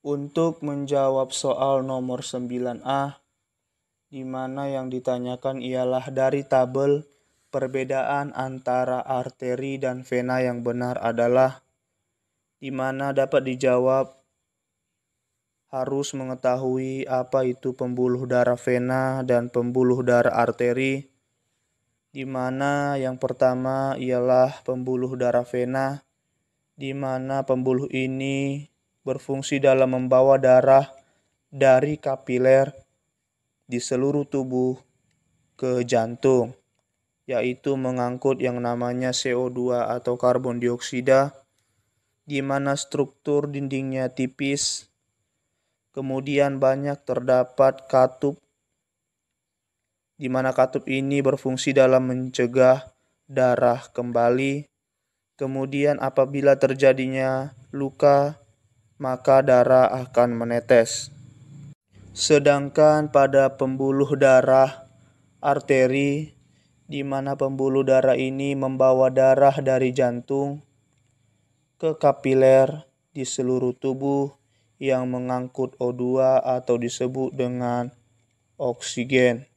untuk menjawab soal nomor 9A di mana yang ditanyakan ialah dari tabel perbedaan antara arteri dan vena yang benar adalah di mana dapat dijawab harus mengetahui apa itu pembuluh darah vena dan pembuluh darah arteri di mana yang pertama ialah pembuluh darah vena di mana pembuluh ini berfungsi dalam membawa darah dari kapiler di seluruh tubuh ke jantung, yaitu mengangkut yang namanya CO2 atau karbon dioksida, di mana struktur dindingnya tipis, kemudian banyak terdapat katup, di mana katup ini berfungsi dalam mencegah darah kembali. Kemudian apabila terjadinya luka maka darah akan menetes. Sedangkan pada pembuluh darah arteri, di mana pembuluh darah ini membawa darah dari jantung ke kapiler di seluruh tubuh yang mengangkut O2 atau disebut dengan oksigen,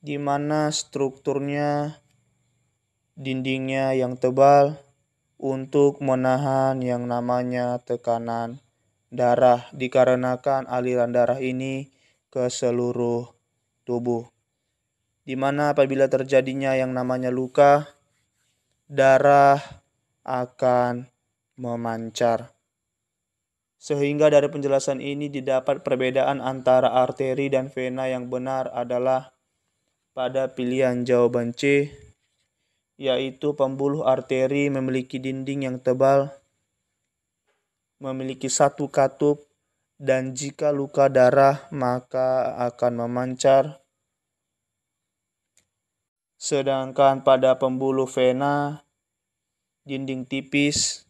di mana strukturnya dindingnya yang tebal untuk menahan yang namanya tekanan darah dikarenakan aliran darah ini ke seluruh tubuh. Di mana apabila terjadinya yang namanya luka, darah akan memancar. Sehingga dari penjelasan ini didapat perbedaan antara arteri dan vena yang benar adalah pada pilihan jawaban C yaitu pembuluh arteri memiliki dinding yang tebal, memiliki satu katup, dan jika luka darah maka akan memancar. Sedangkan pada pembuluh vena, dinding tipis,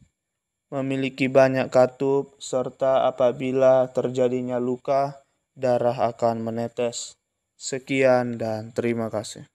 memiliki banyak katup, serta apabila terjadinya luka, darah akan menetes. Sekian dan terima kasih.